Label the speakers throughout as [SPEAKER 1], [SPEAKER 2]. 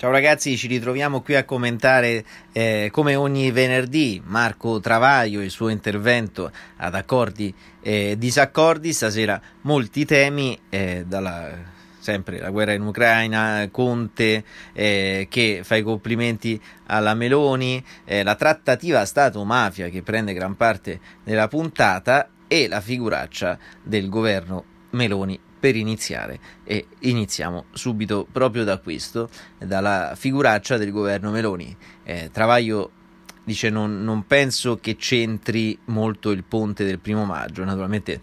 [SPEAKER 1] Ciao ragazzi, ci ritroviamo qui a commentare eh, come ogni venerdì Marco Travaglio, il suo intervento ad accordi e disaccordi, stasera molti temi, eh, dalla, sempre la guerra in Ucraina, Conte eh, che fa i complimenti alla Meloni, eh, la trattativa Stato-mafia che prende gran parte della puntata e la figuraccia del governo Meloni per iniziare e iniziamo subito proprio da questo, dalla figuraccia del governo Meloni. Eh, Travaglio dice non, non penso che c'entri molto il ponte del primo maggio, naturalmente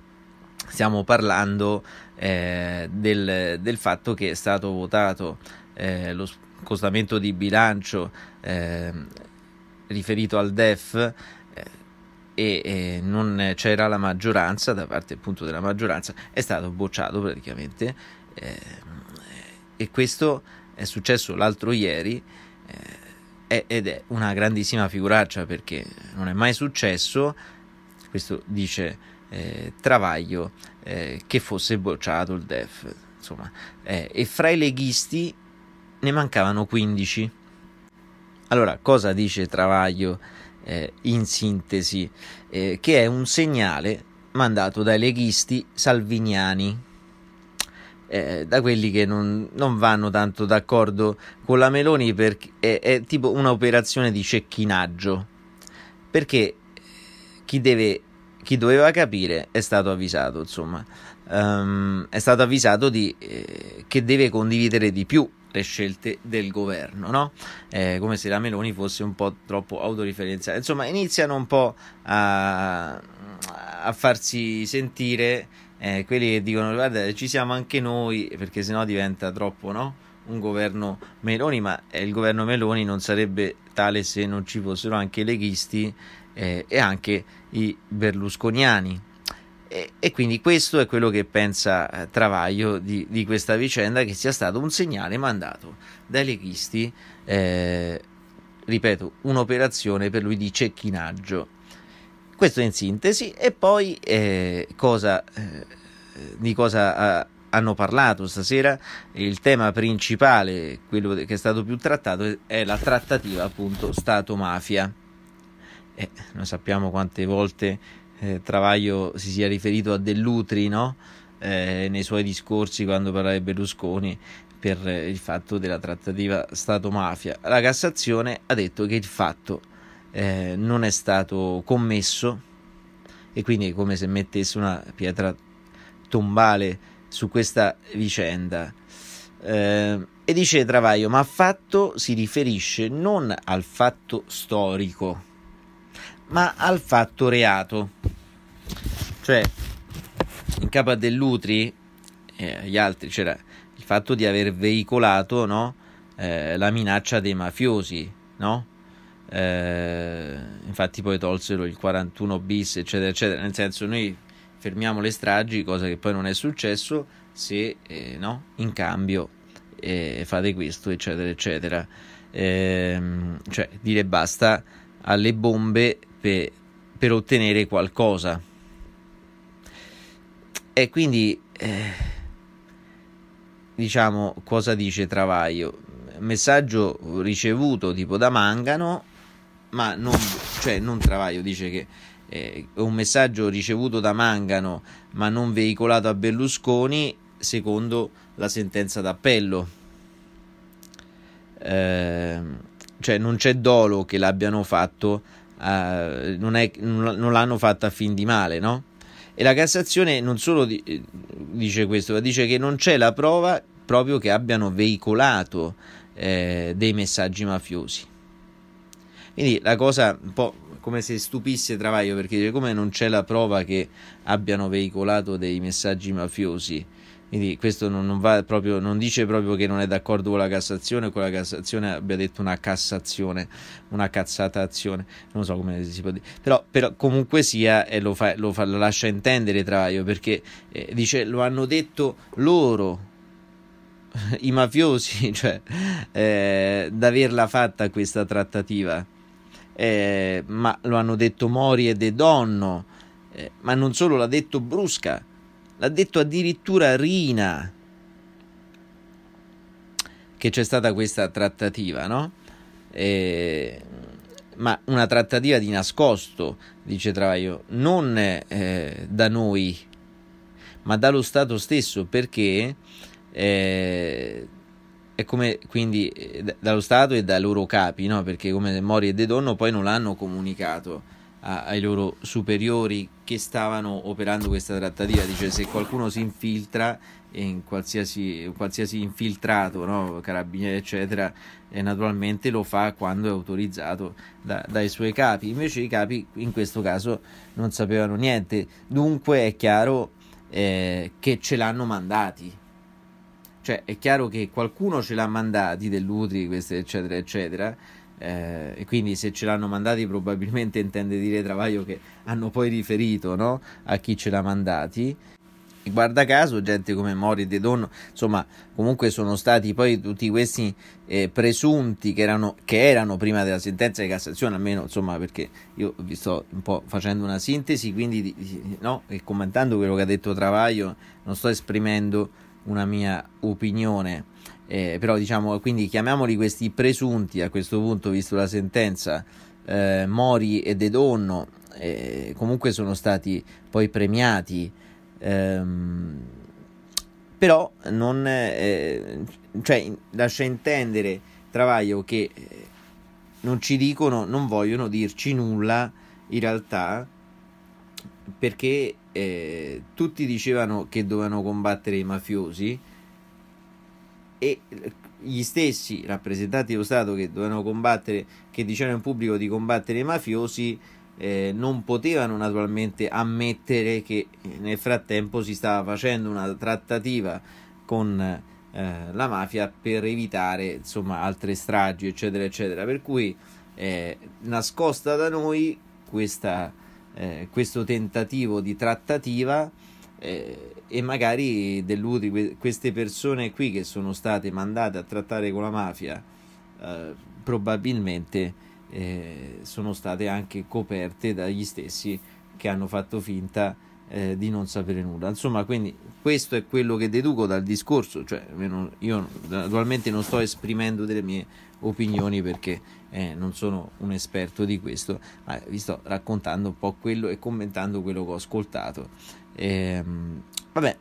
[SPEAKER 1] stiamo parlando eh, del, del, fatto che è stato votato eh, lo scostamento di bilancio eh, riferito al DEF e non c'era la maggioranza da parte appunto della maggioranza è stato bocciato praticamente eh, e questo è successo l'altro ieri eh, ed è una grandissima figuraccia perché non è mai successo questo dice eh, Travaglio che fosse bocciato il DEF insomma e fra i leghisti ne mancavano 15 allora cosa dice Travaglio eh, in sintesi, eh, che è un segnale mandato dai leghisti salviniani, eh, da quelli che non, non, vanno tanto d'accordo con la Meloni perché è, è tipo un'operazione di cecchinaggio, perché chi, deve, chi doveva capire è stato avvisato, insomma. Um, è stato avvisato di, eh, che deve condividere di più le scelte del governo, no? eh, come se la Meloni fosse un po' troppo autoriferenziale. Insomma, iniziano un po' a, a farsi sentire eh, quelli che dicono guarda ci siamo anche noi perché sennò diventa troppo, no? un governo Meloni, ma eh, il governo Meloni non sarebbe tale se non ci fossero anche i leghisti eh, e anche i berlusconiani. E, quindi questo è quello che pensa eh, Travaglio di, di, questa vicenda, che sia stato un segnale mandato dai leghisti, eh, ripeto, un'operazione per lui di cecchinaggio. Questo in sintesi, e poi eh, cosa, eh, di cosa ha, eh, hanno parlato stasera. Il tema principale, quello che è stato più trattato, è la trattativa appunto Stato-mafia. Eh, noi sappiamo quante volte eh, Travaglio si sia riferito a Dell'Utri no? eh, nei suoi discorsi quando parlava di Berlusconi per eh, il fatto della trattativa Stato-mafia. La Cassazione ha detto che il fatto eh, non è stato commesso e quindi è come se mettesse una pietra tombale su questa vicenda. Eh, e dice Travaglio, ma fatto si riferisce non al fatto storico, ma al fatto reato. Cioè, in capo a Dell'Utri e eh, agli altri c'era il fatto di aver veicolato no, eh, la minaccia dei mafiosi, no? eh, infatti poi tolsero il 41 bis, eccetera, eccetera. Nel senso, noi fermiamo le stragi, cosa che poi non è successo, se eh, no, in cambio eh, fate questo, eccetera, eccetera. Ehm, cioè, dire basta alle bombe per, per ottenere qualcosa. E quindi, eh, diciamo, cosa dice Travaglio? Messaggio ricevuto tipo da Mangano, ma non, cioè non Travaglio, dice che è eh, un messaggio ricevuto da Mangano ma non veicolato a Berlusconi secondo la sentenza d'appello. Eh, cioè non c'è dolo che l'abbiano fatto, eh, non, è, non l'hanno fatto a fin di male, no? E la Cassazione non solo eh, dice questo, ma dice che non c'è la prova proprio che abbiano veicolato eh, dei messaggi mafiosi. Quindi la cosa un po' come se stupisse Travaglio perché come non c'è la prova che abbiano veicolato dei messaggi mafiosi quindi questo non, non, va proprio, non dice proprio che non è d'accordo con la Cassazione, con la Cassazione abbia detto una Cassazione, una cazzatazione, non so come si può dire, però, però comunque sia eh, lo, fa, lo, fa, lo, lascia intendere Travaglio perché eh, dice lo hanno detto loro, i mafiosi, cioè eh, d'averla fatta questa trattativa, eh, ma lo hanno detto Mori e De Donno, eh, ma non solo l'ha detto Brusca l'ha detto addirittura Rina, che c'è stata questa trattativa, no? E... Ma una trattativa di nascosto, dice Travaglio, non eh, da noi, ma dallo Stato stesso, perché eh, è come quindi eh, dallo Stato e dai loro capi, no? Perché come Mori e De Donno poi non l'hanno comunicato ai loro superiori che stavano operando questa trattativa. Dice se qualcuno si infiltra in qualsiasi, qualsiasi infiltrato, no? carabinieri eccetera, e eh, naturalmente lo fa quando è autorizzato da, dai suoi capi. Invece i capi in questo caso non sapevano niente. Dunque è chiaro eh, che ce l'hanno mandati. Cioè, è chiaro che qualcuno ce l'ha mandati dell'Utri, queste, eccetera, eccetera, eh, e quindi se ce l'hanno mandati probabilmente intende dire Travaglio che hanno poi riferito no? a chi ce l'ha mandati e guarda caso gente come Mori De Donno insomma comunque sono stati poi tutti questi eh, presunti che erano, che erano, prima della sentenza di Cassazione almeno insomma perché io vi sto un po' facendo una sintesi quindi no? e commentando quello che ha detto Travaglio non sto esprimendo una mia opinione eh, però diciamo, quindi chiamiamoli questi presunti a questo punto, visto la sentenza, eh, Mori e De Donno, eh, comunque sono stati poi premiati. Ehm, però non, eh, cioè, lascia intendere Travaglio che eh, non ci dicono, non vogliono dirci nulla in realtà perché eh, tutti dicevano che dovevano combattere i mafiosi e gli stessi rappresentanti dello Stato che dovevano combattere, che dicevano in pubblico di combattere i mafiosi, eh, non potevano naturalmente ammettere che nel frattempo si stava facendo una trattativa con eh, la mafia per evitare insomma altre stragi eccetera eccetera per cui eh, nascosta da noi questa, eh, questo tentativo di trattativa eh, e magari deludi queste persone qui che sono state mandate a trattare con la mafia eh, probabilmente eh, sono state anche coperte dagli stessi che hanno fatto finta eh, di non sapere nulla. Insomma, quindi questo è quello che deduco dal discorso, cioè io naturalmente non sto esprimendo delle mie opinioni perché eh, non sono un esperto di questo, ma vi sto raccontando un po' quello e commentando quello che ho ascoltato. Ehm, vabbè,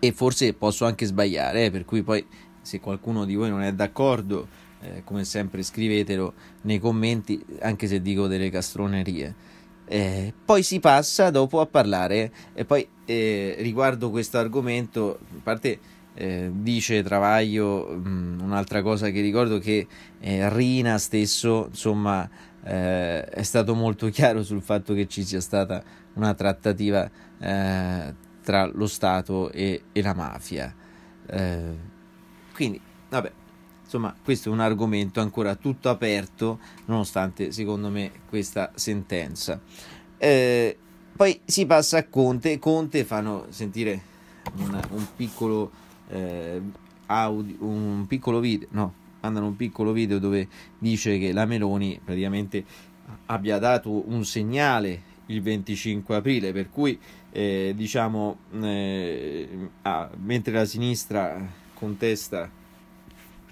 [SPEAKER 1] e forse posso anche sbagliare, eh, per cui poi se qualcuno di voi non è d'accordo, eh, come sempre scrivetelo nei commenti, anche se dico delle castronerie. Eh, poi si passa dopo a parlare e poi eh, riguardo questo argomento, a parte eh, dice Travaglio mh, mm, un'altra cosa che ricordo che eh, Rina stesso insomma eh, è stato molto chiaro sul fatto che ci sia stata una trattativa eh, tra lo Stato e, e la mafia eh, quindi vabbè insomma questo è un argomento ancora tutto aperto nonostante secondo me questa sentenza poi si passa a Conte Conte fanno sentire un, un piccolo eh, audio, un piccolo video, no, mandano un piccolo video dove dice che la Meloni praticamente abbia dato un segnale il 25 aprile, per cui eh, diciamo eh, ah, mentre la sinistra contesta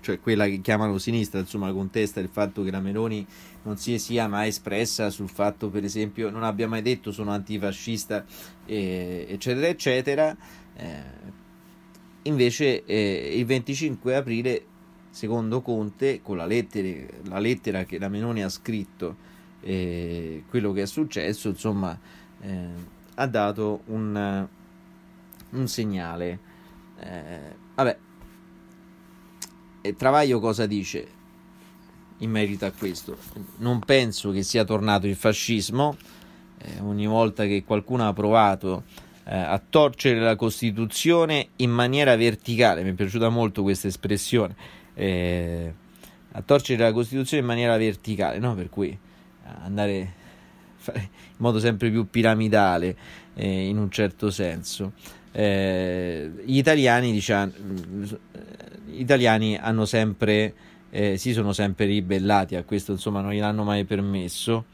[SPEAKER 1] cioè quella che chiamano sinistra, insomma, contesta il fatto che la Meloni non si sia mai espressa sul fatto, per esempio, non abbia mai detto sono antifascista, eh, eccetera, eccetera. Eh, Invece eh, il 25 aprile, secondo Conte, con la lettera, la lettera che la Meloni ha scritto, eh, quello che è successo, insomma, eh, ha dato un, eh, un segnale. Eh, vabbè, e Travaglio cosa dice in merito a questo? Non penso che sia tornato il fascismo, eh, ogni volta che qualcuno ha provato eh, a torcere la Costituzione in maniera verticale, mi è piaciuta molto questa espressione, eh, a torcere la Costituzione in maniera verticale, no? per cui eh, andare in modo sempre più piramidale eh, in un certo senso. Eh, gli italiani, diciamo, gli italiani hanno sempre, si sono sempre ribellati a questo, insomma non gliel'hanno mai permesso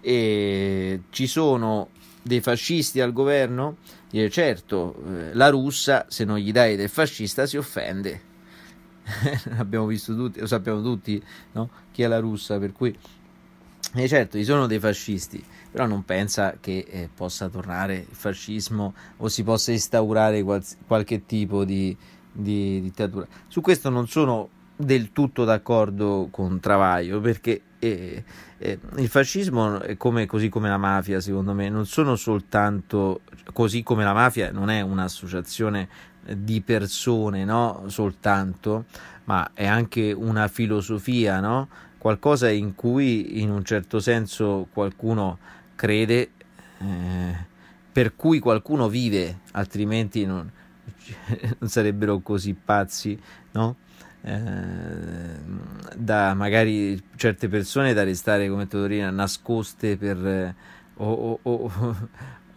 [SPEAKER 1] e ci sono dei fascisti al governo? Dice certo, eh, la russa se non gli dai del fascista si offende. L'abbiamo visto tutti, lo sappiamo tutti no? chi è la russa, per cui e certo, ci sono dei fascisti, però non pensa che eh, possa tornare il fascismo o si possa instaurare quals- qualche tipo di, di dittatura. Su questo non sono del tutto d'accordo con Travaglio perché eh, eh, il fascismo è come, così come la mafia secondo me non sono soltanto così come la mafia non è un'associazione di persone no? soltanto ma è anche una filosofia no? qualcosa in cui in un certo senso qualcuno crede eh, per cui qualcuno vive altrimenti non, non sarebbero così pazzi no? Ehm, da magari certe persone da restare come Todorina nascoste per o, o, o,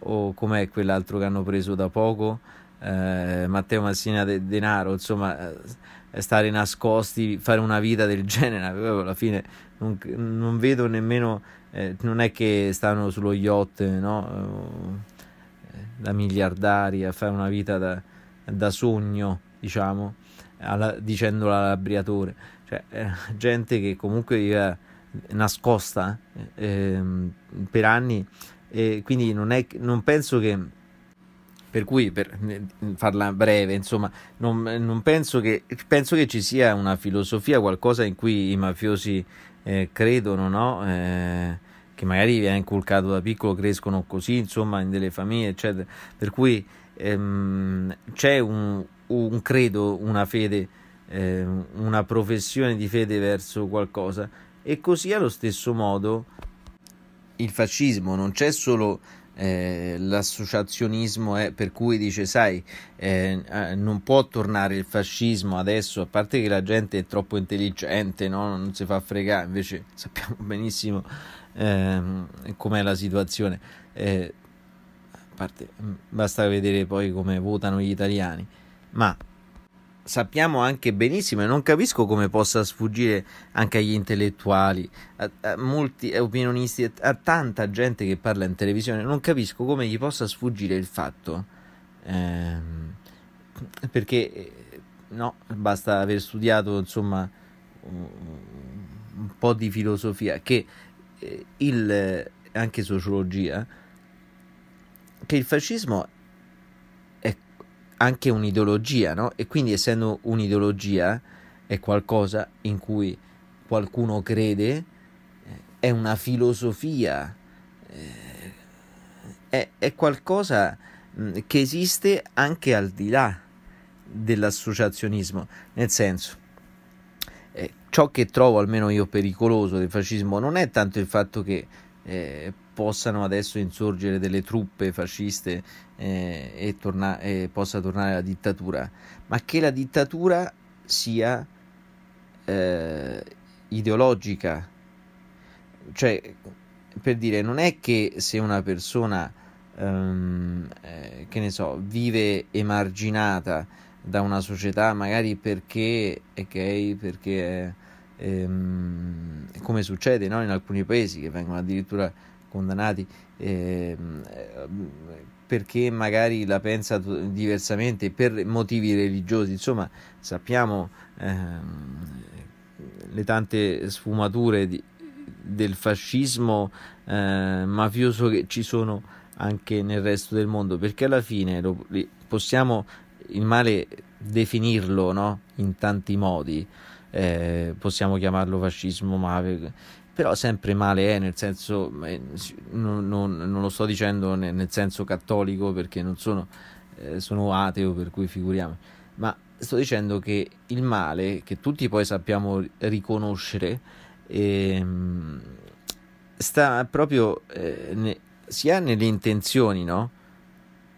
[SPEAKER 1] o com'è quell'altro che hanno preso da poco eh, Matteo Massina De- Denaro insomma eh, stare nascosti fare una vita del genere alla fine non, non vedo nemmeno eh, non è che stanno sullo yacht no? Eh, da miliardari a fare una vita da, da sogno diciamo alla, dicendola all'abbriatore, cioè eh, gente che comunque viveva eh, nascosta eh, ehm, per anni e quindi non, è, non penso che per cui per farla breve insomma non, non penso che penso che ci sia una filosofia qualcosa in cui i mafiosi eh, credono no? eh, che magari viene inculcato da piccolo crescono così insomma in delle famiglie eccetera per cui ehm, c'è un, un credo, una fede, eh, una professione di fede verso qualcosa. E così allo stesso modo il fascismo non c'è solo eh, l'associazionismo è eh, per cui dice sai eh, eh, non può tornare il fascismo adesso a parte che la gente è troppo intelligente no? non si fa fregare invece sappiamo benissimo ehm, com'è la situazione eh, a parte, basta vedere poi come votano gli italiani ma sappiamo anche benissimo e non capisco come possa sfuggire anche agli intellettuali, a, a molti eh, opinionisti, a tanta gente che parla in televisione, non capisco come gli possa sfuggire il fatto, ehm, perché eh, no, basta aver studiato insomma un po' di filosofia, che eh, il, anche sociologia, che il fascismo anche un'ideologia, no? E quindi essendo un'ideologia è qualcosa in cui qualcuno crede, eh, è una filosofia, eh, è, è qualcosa mm, che esiste anche al di là dell'associazionismo, nel senso eh, ciò che trovo almeno io pericoloso del fascismo non è tanto il fatto che eh, possano adesso insorgere delle truppe fasciste eh, e, torna- e, possa tornare la dittatura, ma che la dittatura sia eh, ideologica. Cioè, per dire, non è che se una persona, ehm, eh, che ne so, vive emarginata da una società, magari perché è gay, perché è... Ehm, come succede no? in alcuni paesi che vengono addirittura condannati ehm, eh, perché magari la pensa diversamente per motivi religiosi, insomma sappiamo ehm, le tante sfumature di, del fascismo eh, mafioso che ci sono anche nel resto del mondo, perché alla fine lo, possiamo il male definirlo no? in tanti modi, eh, possiamo chiamarlo fascismo, mafioso però sempre male è, eh, nel senso, non, eh, non, non lo sto dicendo nel, nel, senso cattolico perché non sono, eh, sono ateo, per cui figuriamo, ma sto dicendo che il male, che tutti poi sappiamo riconoscere, eh, sta proprio eh, ne, sia nelle intenzioni, no?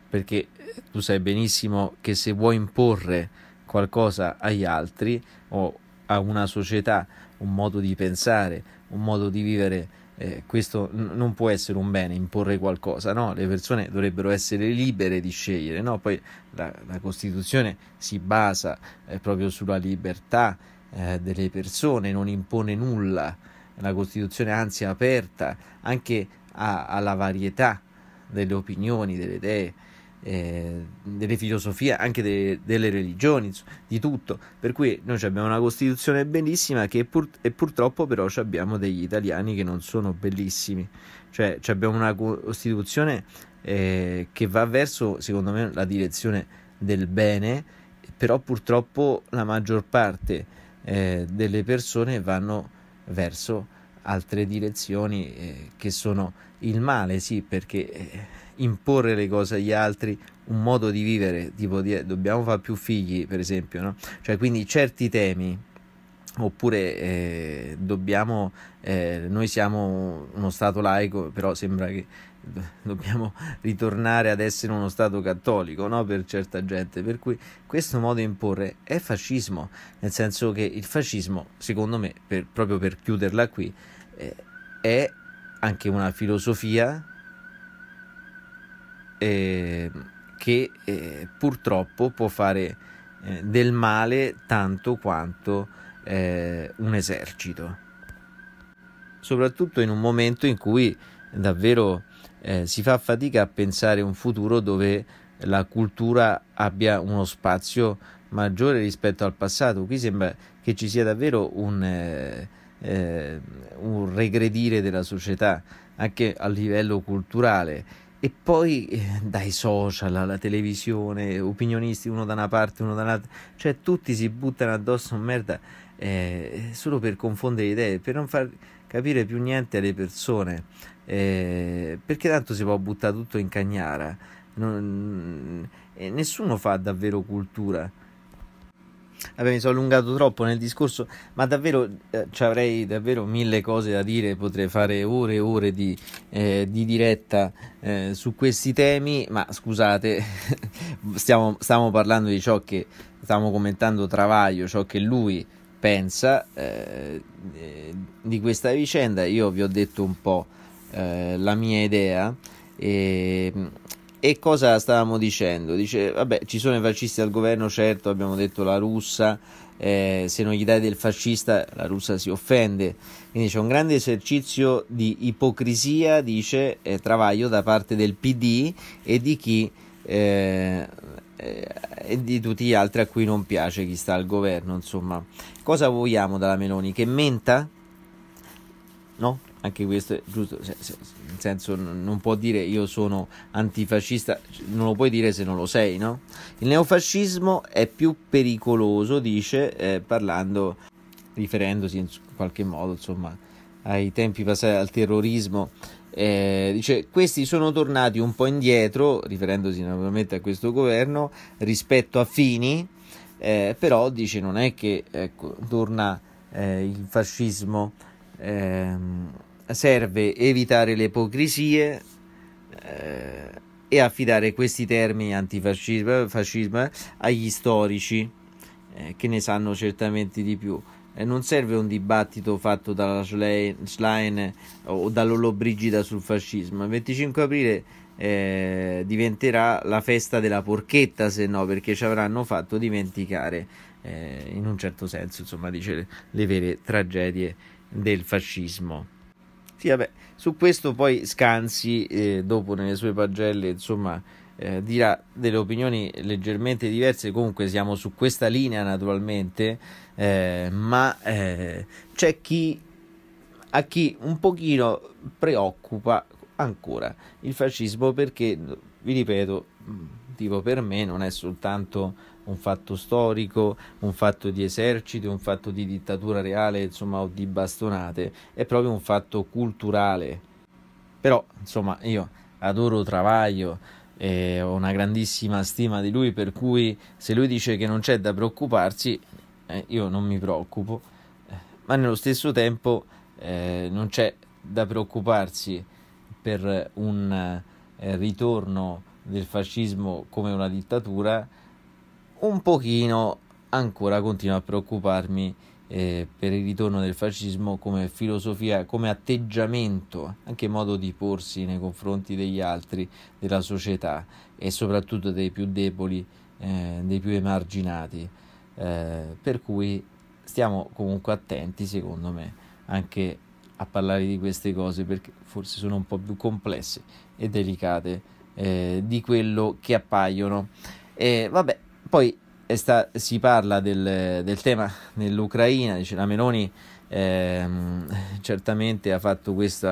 [SPEAKER 1] Perché eh, tu sai benissimo che se vuoi imporre qualcosa agli altri o a una società, un modo di pensare, un modo di vivere, eh, questo n- non può essere un bene, imporre qualcosa, no? Le persone dovrebbero essere libere di scegliere, no? Poi la, la Costituzione si basa eh, proprio sulla libertà eh, delle persone, non impone nulla, la Costituzione anzi è aperta anche a, alla varietà delle opinioni, delle idee, eh, delle filosofie, anche de, delle religioni, di tutto. Per cui noi abbiamo una Costituzione bellissima che pur, e purtroppo però abbiamo degli italiani che non sono bellissimi. Cioè abbiamo una Costituzione eh, che va verso, secondo me, la direzione del bene, però purtroppo la maggior parte eh, delle persone vanno verso altre direzioni eh, che sono il male, sì, perché eh, imporre le cose agli altri, un modo di vivere, tipo di, dobbiamo fare più figli, per esempio, no? Cioè, quindi certi temi oppure eh, dobbiamo eh, noi siamo uno stato laico però sembra che dobbiamo ritornare ad essere uno stato cattolico no? per certa gente per cui questo modo di imporre è fascismo nel senso che il fascismo secondo me per, proprio per chiuderla qui eh, è anche una filosofia eh, che eh, purtroppo può fare eh, del male tanto quanto eh, un esercito, soprattutto in un momento in cui davvero eh, si fa fatica a pensare un futuro dove la cultura abbia uno spazio maggiore rispetto al passato. Qui sembra che ci sia davvero un, eh, eh, un regredire della società anche a livello culturale e poi eh, dai social alla televisione, opinionisti uno da una parte, uno dall'altra, cioè tutti si buttano addosso a merda eh, solo per confondere le idee, per non far capire più niente alle persone, eh, perché tanto si può buttare tutto in cagnara non, e eh, nessuno fa davvero cultura. Vabbè, mi sono allungato troppo nel discorso, ma davvero eh, avrei davvero mille cose da dire, potrei fare ore e ore di, eh, di diretta eh, su questi temi, ma scusate, stiamo, stiamo, parlando di ciò che stiamo commentando Travaglio, ciò che lui pensa eh, eh, di questa vicenda, io vi ho detto un po' eh, la mia idea. E, e cosa stavamo dicendo? Dice, vabbè, ci sono i fascisti al governo, certo, abbiamo detto la russa, eh, se non gli dai del fascista la russa si offende. Quindi c'è un grande esercizio di ipocrisia, dice eh, Travaglio, da parte del PD e di chi... Eh, eh, e di tutti gli altri a cui non piace chi sta al governo, insomma. Cosa vogliamo dalla Meloni? Che menta? No? Anche questo è giusto. Sì, se, se senso non può dire io sono antifascista, non lo puoi dire se non lo sei, no? Il neofascismo è più pericoloso, dice, eh, parlando, riferendosi in qualche modo, insomma, ai tempi passati al terrorismo. Eh, dice questi sono tornati un po' indietro, riferendosi naturalmente a questo governo, rispetto a Fini, eh, però dice non è che ecco, torna eh, il fascismo. Ehm, serve evitare le ipocrisie eh, e affidare questi termini antifascismo fascismo, agli storici eh, che ne sanno certamente di più. Eh, non serve un dibattito fatto dalla Schlein o dall'Olobrigida sul fascismo. Il 25 aprile eh, diventerà la festa della porchetta, se no, perché ci avranno fatto dimenticare, eh, in un certo senso, insomma, dice, le vere tragedie del fascismo. Sì, vabbè, su questo poi Scanzi, eh, dopo nelle sue pagelle, insomma, eh, dirà delle opinioni leggermente diverse, comunque siamo su questa linea naturalmente, eh, ma eh, c'è chi, a chi un pochino preoccupa ancora il fascismo perché, vi ripeto, tipo per me non è soltanto un fatto storico, un fatto di esercito, un fatto di dittatura reale, insomma, o di bastonate, è proprio un fatto culturale. Però, insomma, io adoro Travaglio, eh, ho una grandissima stima di lui, per cui se lui dice che non c'è da preoccuparsi, eh, io non mi preoccupo, ma nello stesso tempo eh, non c'è da preoccuparsi per un eh, ritorno del fascismo come una dittatura un pochino ancora continuo a preoccuparmi eh, per il ritorno del fascismo come filosofia, come atteggiamento, anche modo di porsi nei confronti degli altri, della società e soprattutto dei più deboli, eh, dei più emarginati. Eh, per cui stiamo comunque attenti, secondo me, anche a parlare di queste cose perché forse sono un po' più complesse e delicate eh, di quello che appaiono. E vabbè, poi eh, sta, si parla del, del tema dell'Ucraina, dice la Meloni ehm, certamente ha fatto questi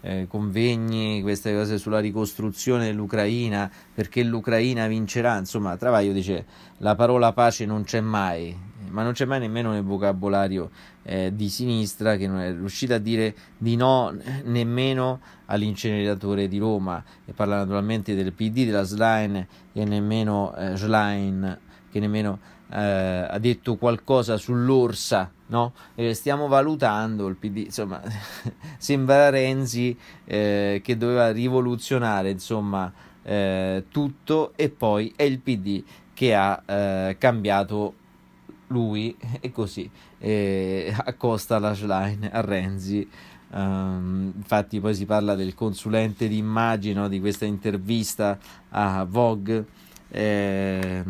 [SPEAKER 1] eh, convegni, queste cose sulla ricostruzione dell'Ucraina, perché l'Ucraina vincerà, insomma Travaglio dice la parola pace non c'è mai, ma non c'è mai nemmeno nel vocabolario eh, di sinistra che non è riuscita a dire di no eh, nemmeno all'incineratore di Roma e parla naturalmente del PD, della Schlein che nemmeno, eh, Schlein, che nemmeno eh, ha detto qualcosa sull'orsa no? Eh, stiamo valutando il PD, insomma, sembra Renzi eh, che doveva rivoluzionare insomma, eh, tutto e poi è il PD che ha eh, cambiato lui e così eh, accosta la Schlein a Renzi. Um, infatti poi si parla del consulente d'immagine di questa intervista a Vogue. Eh,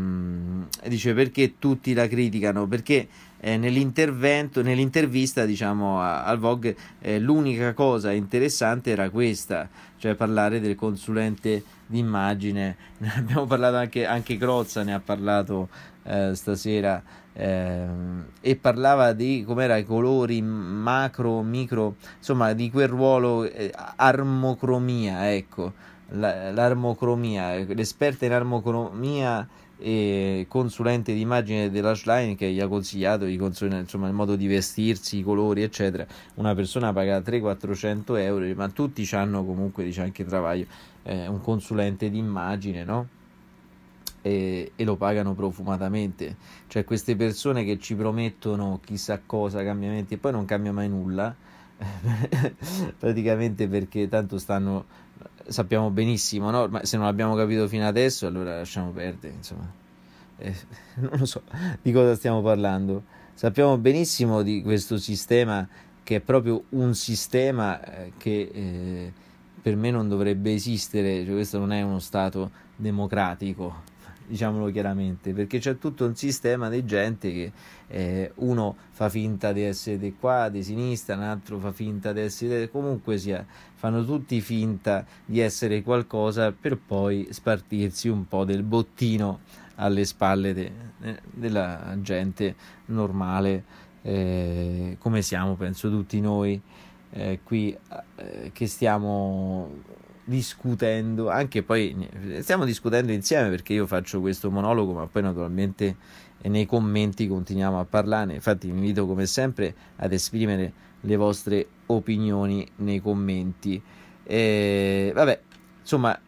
[SPEAKER 1] dice perché tutti la criticano perché eh, nell'intervento nell'intervista diciamo al Vogue eh, l'unica cosa interessante era questa cioè parlare del consulente d'immagine ne abbiamo parlato anche, anche Crozza ne ha parlato eh, stasera Ehm, e parlava di com'era i colori macro, micro, insomma di quel ruolo eh, armocromia, ecco, la, l'armocromia, l'esperta in armocromia e consulente d'immagine della Schlein che gli ha consigliato consul- insomma, il modo di vestirsi, i colori, eccetera. Una persona paga 300-400 euro, ma tutti hanno comunque dice anche travaglio, eh, un consulente d'immagine no? e, e, lo pagano profumatamente. Cioè queste persone che ci promettono chissà cosa, cambiamenti e poi non cambia mai nulla, praticamente perché tanto stanno, sappiamo benissimo, no? ma se non abbiamo capito fino adesso allora lasciamo perdere, insomma. Eh, non lo so di cosa stiamo parlando. Sappiamo benissimo di questo sistema che è proprio un sistema eh, che eh, per me non dovrebbe esistere, cioè questo non è uno Stato democratico diciamolo chiaramente, perché c'è tutto un sistema di gente che eh, uno fa finta di essere di qua, di sinistra, un altro fa finta di essere comunque sia, fanno tutti finta di essere qualcosa per poi spartirsi un po' del bottino alle spalle de, de, eh, della gente normale, eh, come siamo penso tutti noi eh, qui eh, che stiamo discutendo, anche poi stiamo discutendo insieme perché io faccio questo monologo, ma poi naturalmente eh, nei commenti continuiamo a parlare. Infatti vi invito come sempre ad esprimere le vostre opinioni nei commenti. E, eh, vabbè, insomma,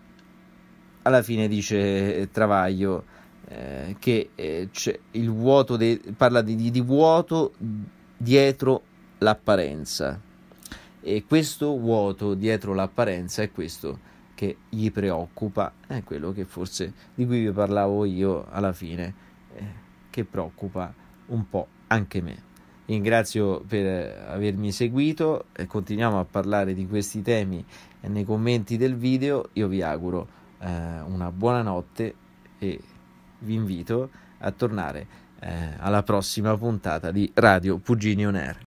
[SPEAKER 1] alla fine dice eh, Travaglio eh, che eh, il vuoto de- parla di, di vuoto dietro l'apparenza e questo vuoto dietro l'apparenza è questo che gli preoccupa, è quello che forse di cui vi parlavo io alla fine, eh, che preoccupa un po' anche me. Ringrazio per avermi seguito, eh, continuiamo a parlare di questi temi nei commenti del video, io vi auguro eh, una buona notte e vi invito a tornare eh, alla prossima puntata di Radio Puginio Air.